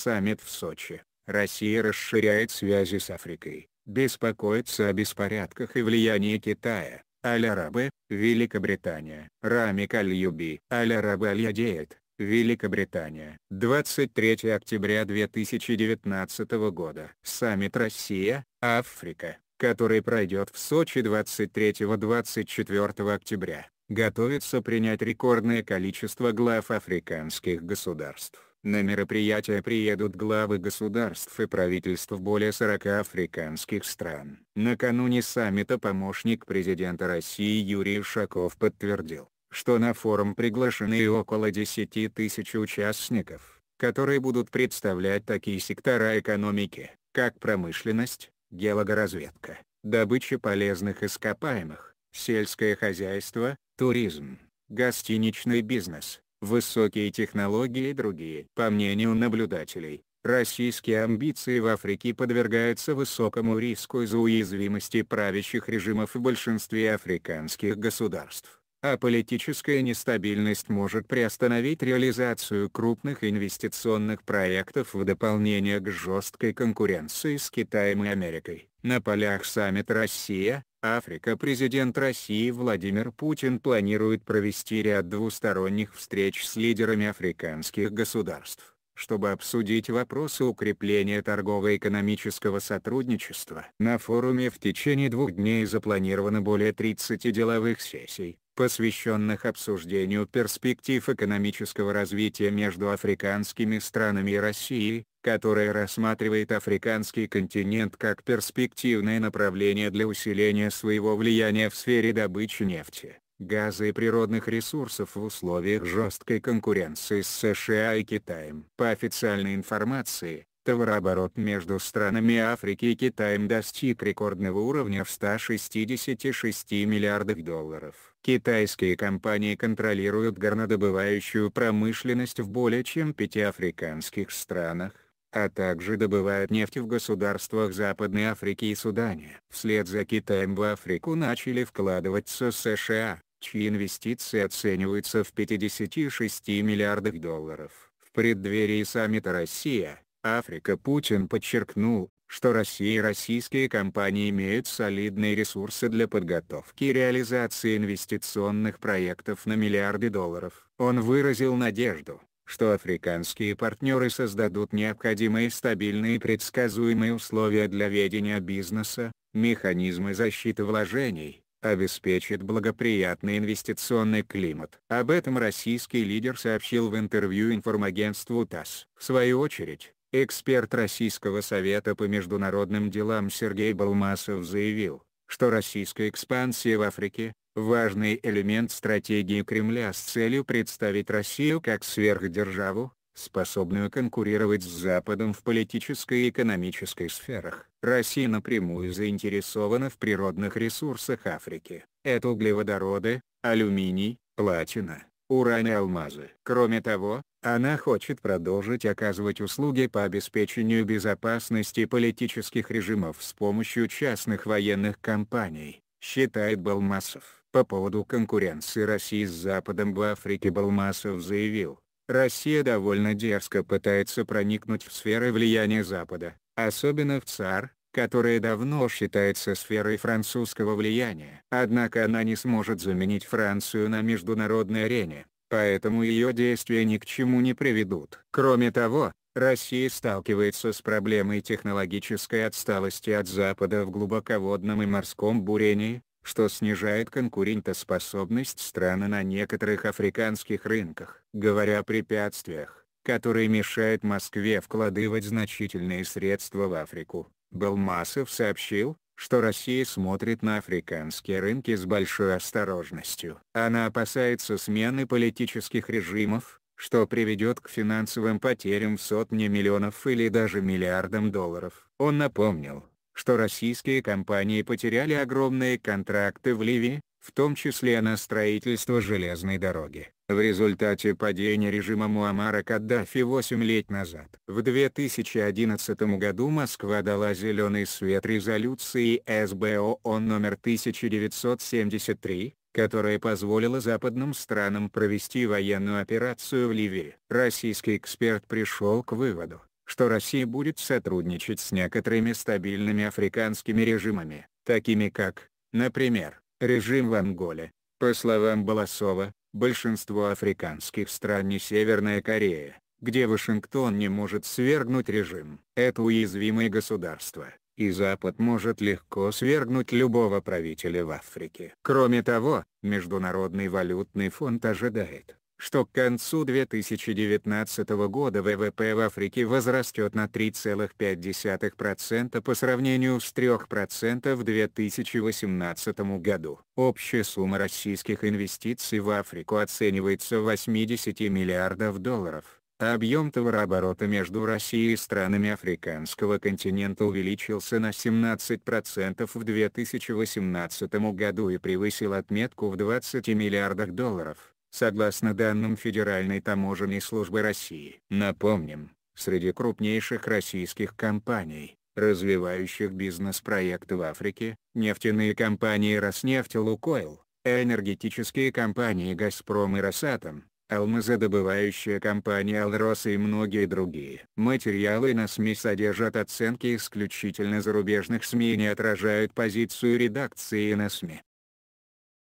саммит в Сочи. Россия расширяет связи с Африкой, беспокоится о беспорядках и влиянии Китая. Аль-Арабы, Великобритания. Рамик Аль-Юби, Аль-Арабы Аль-Ядеет, Великобритания. 23 октября 2019 года. Саммит Россия, Африка, который пройдет в Сочи 23-24 октября, готовится принять рекордное количество глав африканских государств. На мероприятие приедут главы государств и правительств более 40 африканских стран. Накануне саммита помощник президента России Юрий Ушаков подтвердил, что на форум приглашены около 10 тысяч участников, которые будут представлять такие сектора экономики, как промышленность, геологоразведка, добыча полезных ископаемых, сельское хозяйство, туризм, гостиничный бизнес, высокие технологии и другие. По мнению наблюдателей, российские амбиции в Африке подвергаются высокому риску из-за уязвимости правящих режимов в большинстве африканских государств, а политическая нестабильность может приостановить реализацию крупных инвестиционных проектов в дополнение к жесткой конкуренции с Китаем и Америкой. На полях саммит «Россия», Африка Президент России Владимир Путин планирует провести ряд двусторонних встреч с лидерами африканских государств, чтобы обсудить вопросы укрепления торгово-экономического сотрудничества. На форуме в течение двух дней запланировано более 30 деловых сессий, посвященных обсуждению перспектив экономического развития между африканскими странами и Россией, которая рассматривает африканский континент как перспективное направление для усиления своего влияния в сфере добычи нефти, газа и природных ресурсов в условиях жесткой конкуренции с США и Китаем. По официальной информации, товарооборот между странами Африки и Китаем достиг рекордного уровня в 166 миллиардов долларов. Китайские компании контролируют горнодобывающую промышленность в более чем пяти африканских странах а также добывают нефть в государствах Западной Африки и Судане. Вслед за Китаем в Африку начали вкладываться США, чьи инвестиции оцениваются в 56 миллиардов долларов. В преддверии саммита «Россия, Африка» Путин подчеркнул, что Россия и российские компании имеют солидные ресурсы для подготовки и реализации инвестиционных проектов на миллиарды долларов. Он выразил надежду, что африканские партнеры создадут необходимые стабильные и предсказуемые условия для ведения бизнеса, механизмы защиты вложений, обеспечат благоприятный инвестиционный климат. Об этом российский лидер сообщил в интервью информагентству ТАСС. В свою очередь, эксперт Российского совета по международным делам Сергей Балмасов заявил, что российская экспансия в Африке, важный элемент стратегии Кремля с целью представить Россию как сверхдержаву, способную конкурировать с Западом в политической и экономической сферах. Россия напрямую заинтересована в природных ресурсах Африки. Это углеводороды, алюминий, платина, уран и алмазы. Кроме того, она хочет продолжить оказывать услуги по обеспечению безопасности политических режимов с помощью частных военных компаний, считает Балмасов. По поводу конкуренции России с Западом в Африке Балмасов заявил, Россия довольно дерзко пытается проникнуть в сферы влияния Запада, особенно в ЦАР, которая давно считается сферой французского влияния. Однако она не сможет заменить Францию на международной арене, поэтому ее действия ни к чему не приведут. Кроме того, Россия сталкивается с проблемой технологической отсталости от Запада в глубоководном и морском бурении, что снижает конкурентоспособность страны на некоторых африканских рынках. Говоря о препятствиях, которые мешают Москве вкладывать значительные средства в Африку, Белмасов сообщил, что Россия смотрит на африканские рынки с большой осторожностью. Она опасается смены политических режимов, что приведет к финансовым потерям в сотни миллионов или даже миллиардам долларов. Он напомнил, что российские компании потеряли огромные контракты в Ливии, в том числе на строительство железной дороги, в результате падения режима Муаммара Каддафи 8 лет назад. В 2011 году Москва дала зеленый свет резолюции СБООН номер 1973, которая позволила западным странам провести военную операцию в Ливии. Российский эксперт пришел к выводу, что Россия будет сотрудничать с некоторыми стабильными африканскими режимами, такими как, например, режим в Анголе. По словам Баласова, большинство африканских стран не Северная Корея, где Вашингтон не может свергнуть режим. Это уязвимое государство, и Запад может легко свергнуть любого правителя в Африке. Кроме того, Международный валютный фонд ожидает, что к концу 2019 года ВВП в Африке возрастет на 3,5% по сравнению с 3% в 2018 году. Общая сумма российских инвестиций в Африку оценивается в 80 миллиардов долларов. А объем товарооборота между Россией и странами африканского континента увеличился на 17% в 2018 году и превысил отметку в 20 миллиардах долларов согласно данным Федеральной таможенной службы России. Напомним, среди крупнейших российских компаний, развивающих бизнес-проекты в Африке, нефтяные компании «Роснефть» и «Лукойл», энергетические компании «Газпром» и «Росатом», алмазодобывающая компания «Алрос» и многие другие. Материалы на СМИ содержат оценки исключительно зарубежных СМИ и не отражают позицию редакции на СМИ.